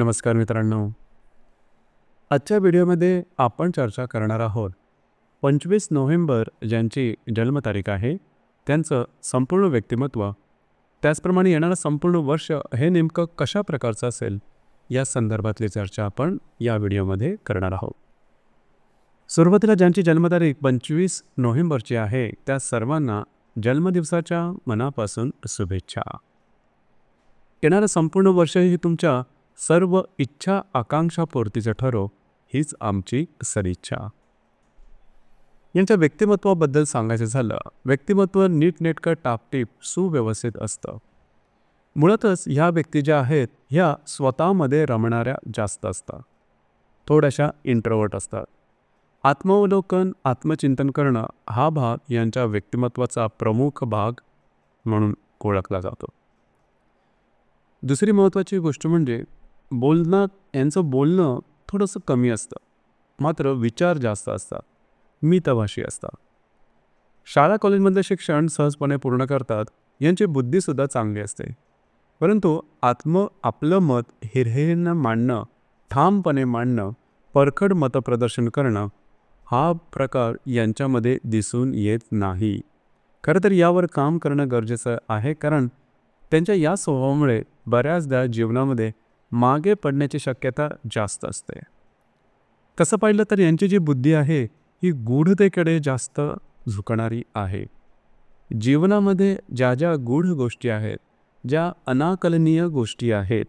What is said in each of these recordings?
नमस्कार मित्रांनो आजच्या व्हिडिओमध्ये आपण चर्चा करणार आहोत पंचवीस नोव्हेंबर ज्यांची जन्मतारीख आहे त्यांचं संपूर्ण व्यक्तिमत्व त्याचप्रमाणे येणारं संपूर्ण वर्ष हे नेमकं कशा प्रकारचं असेल या संदर्भातली चर्चा आपण या व्हिडिओमध्ये करणार आहोत सुरुवातीला ज्यांची जन्मतारीख पंचवीस नोव्हेंबरची आहे त्या सर्वांना जन्मदिवसाच्या मनापासून शुभेच्छा येणारं संपूर्ण वर्ष हे तुमच्या सर्व इच्छा आकांक्षा पूर्तीचं ठरो हीच आमची सदिच्छा यांच्या व्यक्तिमत्वाबद्दल सांगायचं झालं व्यक्तिमत्व नीटनेटकं टापटीप सुव्यवस्थित असतं मुळातच ह्या व्यक्ती ज्या आहेत ह्या स्वतःमध्ये रमणाऱ्या जास्त असतात थोड्याशा इंट्रोवर्ट असतात आत्मावलोकन आत्मचिंतन करणं हा भाग यांच्या व्यक्तिमत्वाचा प्रमुख भाग म्हणून ओळखला जातो दुसरी महत्त्वाची गोष्ट म्हणजे बोलणं यांचं बोलणं थोडंसं कमी असतं मात्र विचार जास्त असतात मितभाषी असतात शाळा कॉलेजमधलं शिक्षण सहजपणे पूर्ण करतात यांची बुद्धीसुद्धा चांगली असते परंतु आत्म आपलं मत हिरहिरीनं मांडणं ठामपणे मांडणं परखड मतप्रदर्शन करणं हा प्रकार यांच्यामध्ये दिसून येत नाही खरं तर यावर काम करणं गरजेचं आहे कारण त्यांच्या या स्वभावामुळे बऱ्याचदा जीवनामध्ये मागे पडण्याची शक्यता जास्त असते तसं पाहिलं तर यांची जी बुद्धी आहे ही गूढतेकडे जास्त झुकणारी आहे जीवनामध्ये ज्या ज्या गूढ गोष्टी आहेत ज्या अनाकलनीय गोष्टी आहेत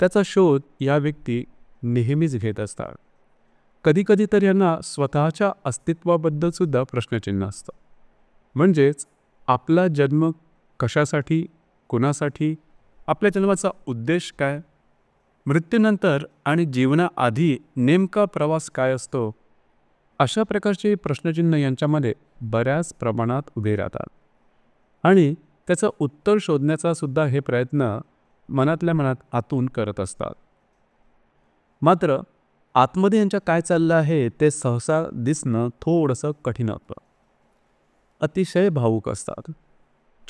त्याचा शोध या व्यक्ती नेहमीच घेत असतात कधीकधी तर यांना स्वतःच्या अस्तित्वाबद्दलसुद्धा प्रश्नचिन्ह असतं म्हणजेच आपला जन्म कशासाठी कुणासाठी आपल्या जन्माचा उद्देश काय मृत्यूनंतर आणि जीवनाआधी नेमका प्रवास काय असतो अशा प्रकारचे प्रश्नचिन्ह यांच्यामध्ये बऱ्याच प्रमाणात उभे राहतात आणि त्याचं उत्तर शोधण्याचा सुद्धा हे प्रयत्न मनातल्या मनात आतून करत असतात मात्र आतमध्ये यांच्या काय चाललं आहे ते सहसा दिसणं थोडंसं कठीण होतं अतिशय भावूक असतात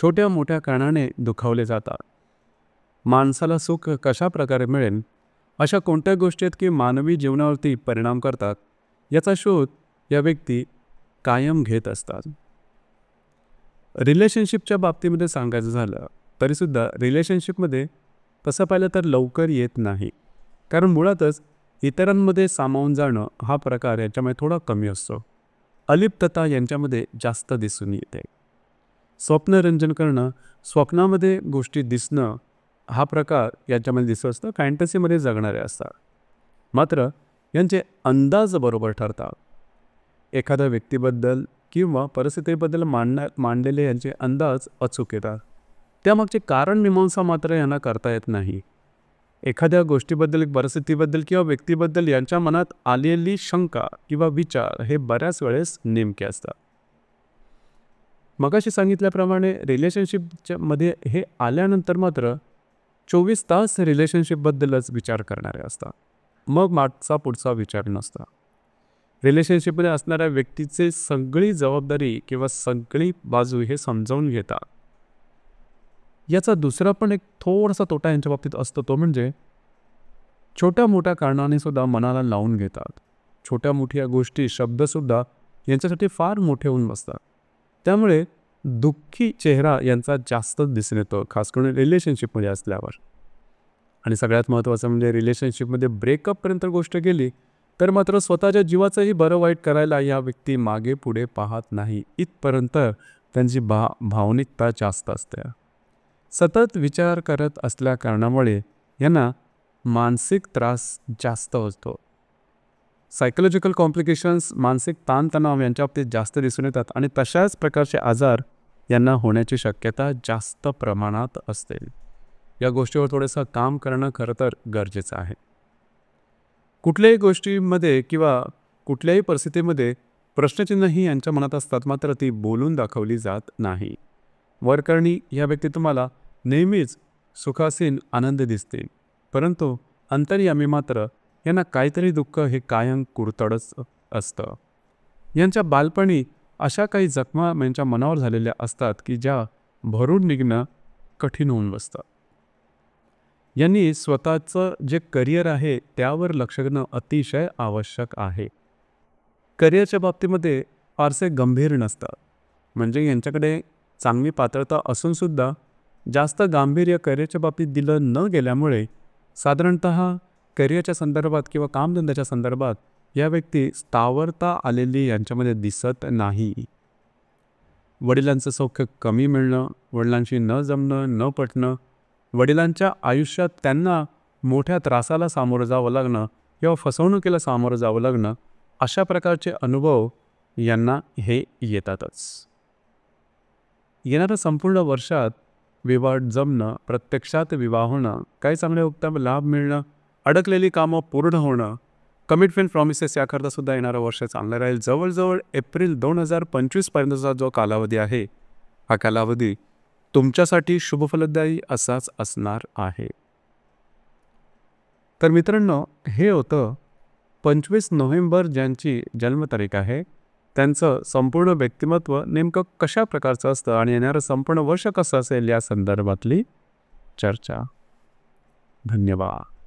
छोट्या मोठ्या कारणाने दुखावले जातात माणसाला सुख कशा प्रकारे मिळेल अशा कोणत्या गोष्टी आहेत की मानवी जीवनावरती परिणाम करतात याचा शोध या व्यक्ती कायम घेत असतात रिलेशनशिपच्या बाबतीमध्ये सांगायचं झालं तरीसुद्धा रिलेशनशिपमध्ये तसं पाहिलं तर लवकर येत नाही कारण मुळातच इतरांमध्ये सामावून जाणं हा प्रकार याच्यामुळे थोडा कमी असतो अलिप्तता यांच्यामध्ये जास्त दिसून येते स्वप्नरंजन करणं स्वप्नामध्ये गोष्टी दिसणं हा प्रकार यांच्यामध्ये दिसत असतो फॅन्टसीमध्ये जगणारे असतात मात्र यांचे अंदाज बरोबर ठरतात एखाद्या व्यक्तीबद्दल किंवा परिस्थितीबद्दल मांडण्या मांडलेले यांचे अंदाज अचूक येतात त्यामागचे कारण मीमांसा मात्र यांना करता येत नाही एखाद्या गोष्टीबद्दल परिस्थितीबद्दल किंवा व्यक्तीबद्दल यांच्या मनात आलेली शंका किंवा विचार हे बऱ्याच वेळेस नेमके असतात मगाशी सांगितल्याप्रमाणे रिलेशनशिपच्या मध्ये हे आल्यानंतर मात्र चोवीस तास रिलेशनशिपबद्दलच विचार करणारे असतात मग मागचा पुढचा विचार नसता रिलेशनशिपमध्ये असणाऱ्या व्यक्तीचे सगळी जबाबदारी किंवा सगळी बाजू हे समजावून घेतात याचा दुसरा पण एक थोडासा तोटा यांच्या बाबतीत असतो तो म्हणजे छोट्या मोठ्या कारणाने सुद्धा मनाला लावून घेतात छोट्या मोठ्या गोष्टी शब्दसुद्धा यांच्यासाठी फार मोठे होऊन बसतात त्यामुळे दुःखी चेहरा यांचा जास्त दिसून येतो खास करून रिलेशनशिपमध्ये असल्यावर आणि सगळ्यात महत्त्वाचं म्हणजे रिलेशनशिपमध्ये ब्रेकअपपर्यंत गोष्ट गेली तर मात्र स्वतःच्या जीवाचंही बरं वाईट करायला या व्यक्ती मागे पुढे पाहत नाही इथपर्यंत त्यांची भा भावनिकता जास्त असते सतत विचार करत असल्या कारणामुळे यांना मानसिक त्रास जास्त होतो सायकोलॉजिकल कॉम्प्लिकेशन्स मानसिक ताणतणाव यांच्या बाबतीत जास्त दिसून येतात आणि तशाच प्रकारचे आजार यांना होण्याची शक्यता जास्त प्रमाणात असते या गोष्टीवर थोडंसं काम करणं खरं तर गरजेचं आहे कुठल्याही गोष्टीमध्ये किंवा कुठल्याही परिस्थितीमध्ये प्रश्नचिन्हही यांच्या मनात असतात मात्र ती बोलून दाखवली जात नाही वरकरणी ह्या व्यक्ती तुम्हाला नेहमीच सुखासीन आनंद दिसते परंतु अंतरयामी मात्र यांना काहीतरी दुःख हे कायम कुरतडच असतं यांच्या बालपणी अशा काही जखमा यांच्या मनावर झालेल्या असतात की ज्या भरून निघणं कठीण होऊन बसतात यांनी स्वतःचं जे करिअर आहे त्यावर लक्ष देणं अतिशय आवश्यक आहे करिअरच्या बाबतीमध्ये फारसे गंभीर नसतात म्हणजे यांच्याकडे चांगली पात्रता असूनसुद्धा जास्त गांभीर्य करिअरच्या बाबतीत दिलं न गेल्यामुळे साधारणत करिअरच्या संदर्भात किंवा कामधंद्याच्या संदर्भात या व्यक्ती स्थावरता आलेली यांच्यामध्ये दिसत नाही वडिलांचं सौख्य कमी मिळणं वडिलांशी न जमणं न पटणं वडिलांच्या आयुष्यात त्यांना मोठ्या त्रासाला सामोरं जावं लागणं किंवा फसवणुकीला सामोरं जावं लागणं अशा प्रकारचे अनुभव यांना हे येतातच येणाऱ्या संपूर्ण वर्षात विवाह जमणं प्रत्यक्षात विवाह होणं काही चांगले उत्तम लाभ मिळणं अडकलेली कामं पूर्ण होणं कमिटमेंट प्रॉमिसेस याकरता सुद्धा येणारं वर्ष चांगलं राहील जवळजवळ एप्रिल दोन हजार पंचवीसपर्यंतचा जो कालावधी आहे हा कालावधी तुमच्यासाठी शुभफलदायी असाच असणार आहे तर मित्रांनो हे होतं पंचवीस नोव्हेंबर ज्यांची जन्मतारीख आहे त्यांचं संपूर्ण व्यक्तिमत्व नेमकं कशा प्रकारचं असतं आणि येणारं संपूर्ण वर्ष कसं असेल या संदर्भातली चर्चा धन्यवाद